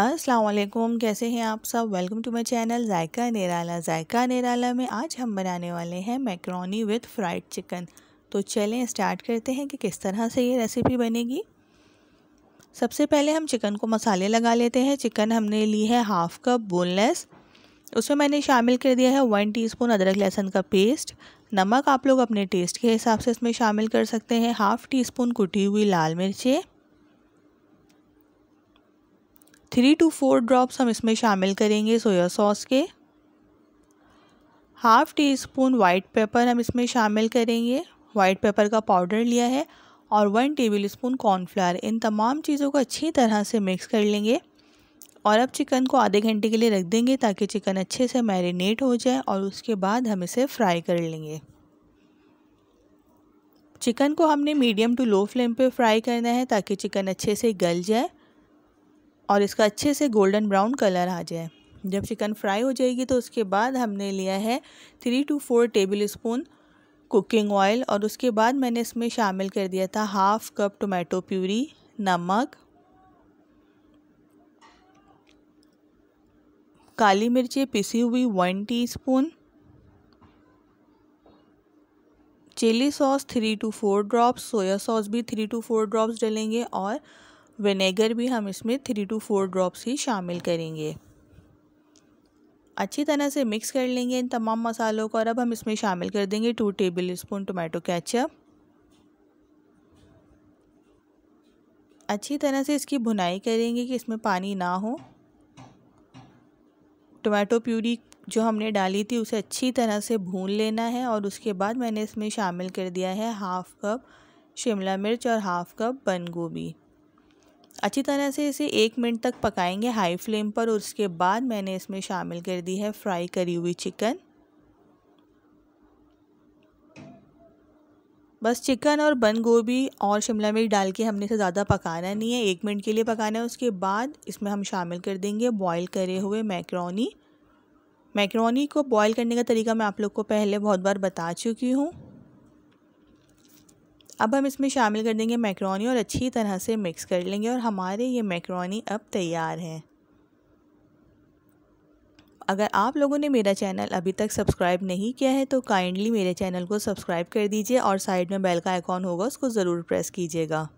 असलम कैसे हैं आप सब welcome to my channel Zaika Nirala Zaika Nirala में आज हम बनाने वाले हैं मैक्रोनी विथ फ्राइड चिकन तो चलें स्टार्ट करते हैं कि किस तरह से ये रेसिपी बनेगी सबसे पहले हम चिकन को मसाले लगा लेते हैं चिकन हमने ली है हाफ़ कप बोनलेस उसमें मैंने शामिल कर दिया है वन टी अदरक लहसुन का पेस्ट नमक आप लोग अपने टेस्ट के हिसाब से इसमें शामिल कर सकते हैं हाफ़ टी स्पून कुटी हुई लाल मिर्चें थ्री टू फोर ड्रॉप्स हम इसमें शामिल करेंगे सोया सॉस के half teaspoon white pepper हम इसमें शामिल करेंगे वाइट पेपर का पाउडर लिया है और वन टेबल स्पून कॉर्नफ्लावर इन तमाम चीज़ों को अच्छी तरह से मिक्स कर लेंगे और अब चिकन को आधे घंटे के लिए रख देंगे ताकि चिकन अच्छे से मैरिनेट हो जाए और उसके बाद हम इसे फ्राई कर लेंगे चिकन को हमने मीडियम टू लो फ्लेम पे फ्राई करना है ताकि चिकन अच्छे से गल जाए और इसका अच्छे से गोल्डन ब्राउन कलर आ जाए जब चिकन फ्राई हो जाएगी तो उसके बाद हमने लिया है three to four tablespoon cooking oil और उसके बाद मैंने इसमें शामिल कर दिया था हाफ़ कप टोमेटो प्यूरी नमक काली मिर्ची पिसी हुई one teaspoon chilli sauce three to four drops soya sauce भी थ्री टू फोर ड्रॉप्स डलेंगे और विनेगर भी हम इसमें थ्री टू फोर ड्रॉप्स ही शामिल करेंगे अच्छी तरह से मिक्स कर लेंगे इन तमाम मसालों को और अब हम इसमें शामिल कर देंगे two tablespoon tomato ketchup अच्छी तरह से इसकी भुनाई करेंगे कि इसमें पानी ना हो टोमेटो प्यूरी जो हमने डाली थी उसे अच्छी तरह से भून लेना है और उसके बाद मैंने इसमें शामिल कर दिया है हाफ़ कप शिमला मिर्च और हाफ़ कप बंद गोभी अच्छी तरह से इसे एक मिनट तक पकाएंगे हाई फ्लेम पर और उसके बाद मैंने इसमें शामिल कर दी है फ्राई करी हुई चिकन बस चिकन और बंद गोभी और शिमला मिर्च डाल के हमने इसे ज़्यादा पकाना नहीं है एक मिनट के लिए पकाना है उसके बाद इसमें हम शामिल कर देंगे बॉईल करे हुए मैक्रोनी मैक्रोनी को बॉईल करने का तरीका मैं आप लोग को पहले बहुत बार बता चुकी हूँ अब हम इसमें शामिल कर देंगे मैक्रोनी और अच्छी तरह से मिक्स कर लेंगे और हमारे ये मैक्रोनी अब तैयार हैं अगर आप लोगों ने मेरा चैनल अभी तक सब्सक्राइब नहीं किया है तो काइंडली मेरे चैनल को सब्सक्राइब कर दीजिए और साइड में बेल का आइकॉन होगा उसको ज़रूर प्रेस कीजिएगा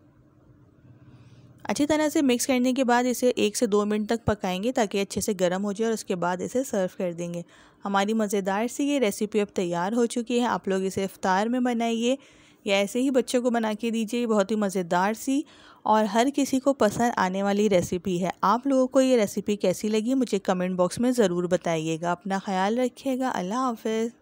अच्छी तरह से मिक्स करने के बाद इसे एक से दो मिनट तक पकाएंगे ताकि अच्छे से गर्म हो जाए और उसके बाद इसे सर्व कर देंगे हमारी मज़ेदार सी ये रेसिपी अब तैयार हो चुकी है आप लोग इसे अफ्तार में बनाइए या ऐसे ही बच्चों को बना के दीजिए बहुत ही मज़ेदार सी और हर किसी को पसंद आने वाली रेसिपी है आप लोगों को ये रेसिपी कैसी लगी मुझे कमेंट बॉक्स में ज़रूर बताइएगा अपना ख्याल रखिएगा अल्लाह हाफिज़